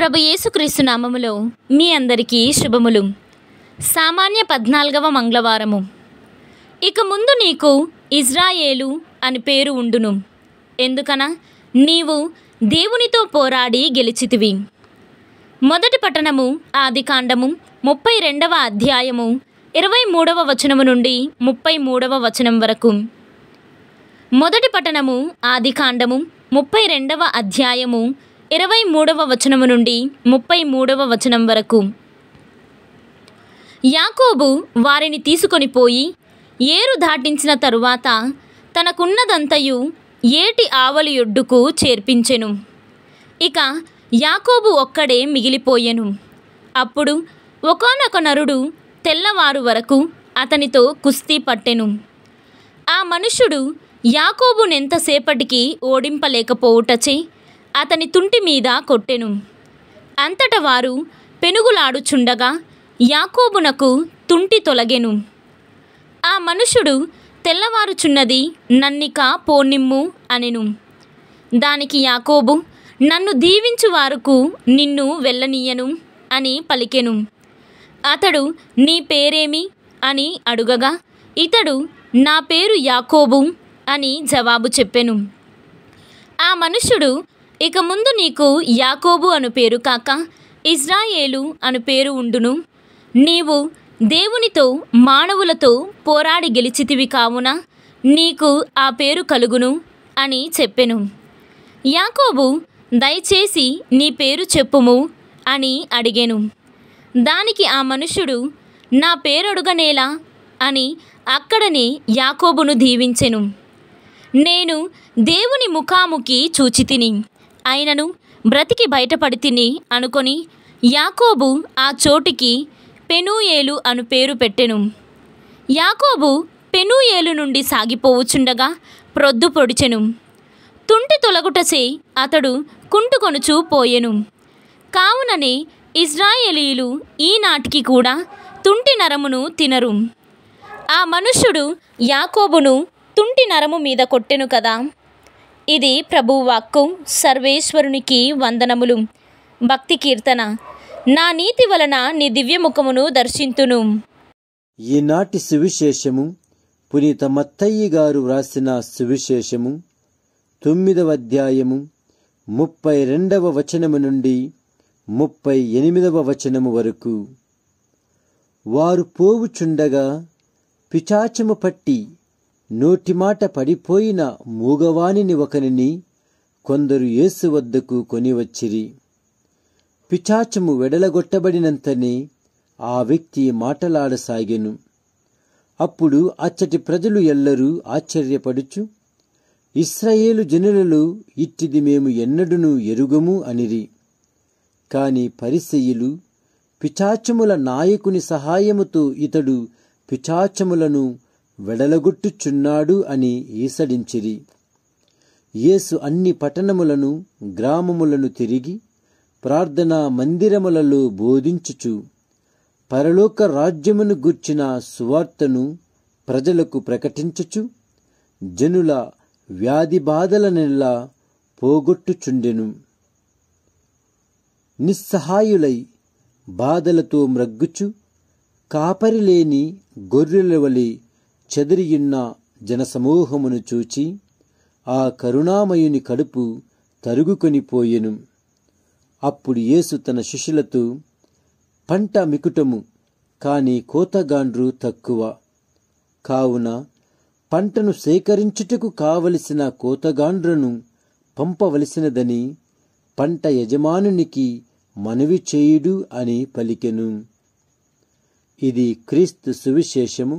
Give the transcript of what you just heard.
ప్రభు యేసుక్రీస్తు నామములో మీ అందరికీ శుభములు సామాన్య పద్నాలుగవ మంగళవారము ఇక ముందు నీకు ఇజ్రాయేలు అని పేరు ఉండును ఎందుకన నీవు దేవునితో పోరాడి గెలిచితివి మొదటి పట్టణము ఆది కాండము ముప్పై రెండవ అధ్యాయము ఇరవై మూడవ వచనము నుండి ముప్పై మూడవ వచనం వరకు మొదటి పట్టణము ఆది కాండము ముప్పై రెండవ అధ్యాయము ఇరవై మూడవ వచనము నుండి ముప్పై మూడవ వచనం వరకు యాకోబు వారిని తీసుకొని పోయి ఏరు దాటించిన తరువాత తనకున్నదంతయు ఏటి ఆవలి ఒడ్డుకు చేర్పించెను ఇక యాకోబు ఒక్కడే మిగిలిపోయెను అప్పుడు ఒకనొక నరుడు తెల్లవారు వరకు అతనితో కుస్తీ పట్టెను ఆ మనుషుడు యాకోబునెంతసేపటికి ఓడింపలేకపోవుటచే అతని తుంటి మీద కొట్టెను అంతట వారు పెనుగులాడుచుండగా యాకోబునకు తుంటి తొలగెను ఆ మనుషుడు తెల్లవారుచున్నది నన్నిక పోనిమ్ము అనెను దానికి యాకోబు నన్ను దీవించు వారుకు నిన్ను వెళ్ళనీయను అని పలికెను అతడు నీ పేరేమి అని అడుగగా ఇతడు నా పేరు యాకోబు అని జవాబు చెప్పెను ఆ మనుషుడు ఇక ముందు నీకు యాకోబు అను పేరు కాక ఇజ్రాయేలు అను పేరు ఉండును నీవు దేవునితో మానవులతో పోరాడి గెలిచితివి కావున నీకు ఆ పేరు కలుగును అని చెప్పెను యాకోబు దయచేసి నీ పేరు చెప్పుము అని అడిగాను దానికి ఆ మనుషుడు నా పేరడుగనేలా అని అక్కడనే యాకోబును దీవించెను నేను దేవుని ముఖాముఖి చూచితిని ఆయనను బ్రతికి బయటపడి తిని అనుకొని యాకోబు ఆ చోటికి పెనూయేలు అను పేరు పెట్టెను యాకోబు పెనూయేలు నుండి సాగిపోవుచుండగా ప్రొద్దు పొడిచెను తుంటి తొలగుటసే అతడు కుంటుకొనుచూ పోయెను కావుననే ఇజ్రాయేలీలు ఈనాటికి కూడా తుంటి నరమును తినరు ఆ మనుష్యుడు యాకోబును తుంటి నరము మీద కొట్టెను కదా ఇది ప్రభువాక్కు సర్వేశ్వరునికి వందనములు భక్తి కీర్తన నా నీతి వలన నీ దివ్యముఖమును దర్శింతును ఈనాటి సువిశేషము పునీత మత్తయ్య గారు వ్రాసిన సువిశేషము తొమ్మిదవ అధ్యాయము ముప్పై రెండవ వచనము నుండి ముప్పై ఎనిమిదవ వచనము వరకు వారు పోవుచుండగా పిచాచము పట్టి నోటిమాట పడిపోయిన మూగవాణిని ఒకరిని కొందరు యేసు వద్దకు కొనివచ్చిరి పిచాచము వెడలగొట్టబడినంతనే ఆ వ్యక్తి మాటలాడసాగెను అప్పుడు అచ్చటి ప్రజలు ఎల్లరూ ఆశ్చర్యపడుచు ఇస్రాయేలు జనులలో ఇట్టిది మేము ఎన్నడును ఎరుగము అనిరి కాని పరిసెయులు పిచాచముల నాయకుని సహాయముతో ఇతడు పిచాచములను వెడలగొట్టుచున్నాడు అని ఈసడించిరి యేసు అన్ని పట్టణములను గ్రామములను తిరిగి ప్రార్థనా మందిరములలో బోధించుచు పరలోక రాజ్యమును గుర్చిన సువార్తను ప్రజలకు ప్రకటించుచు జనుల వ్యాధి నెల్లా పోగొట్టుచుండెను నిస్సహాయులై బాధలతో మ్రగ్గుచు కాపరిలేని గొర్రెల వలి చెదిరియున్న జనసమూహమును చూచి ఆ కరుణామయుని కడుపు తరుగుకొని పోయెను అప్పుడు యేసు తన శిష్యులతో పంట మికుటము కాని కోతగాండ్రు తక్కువ కావున పంటను సేకరించుటకు కావలసిన కోతగాండ్రను పంపవలసినదని పంట యజమానునికి మనవి చేయుడు అని పలికెను ఇది క్రీస్తు సువిశేషము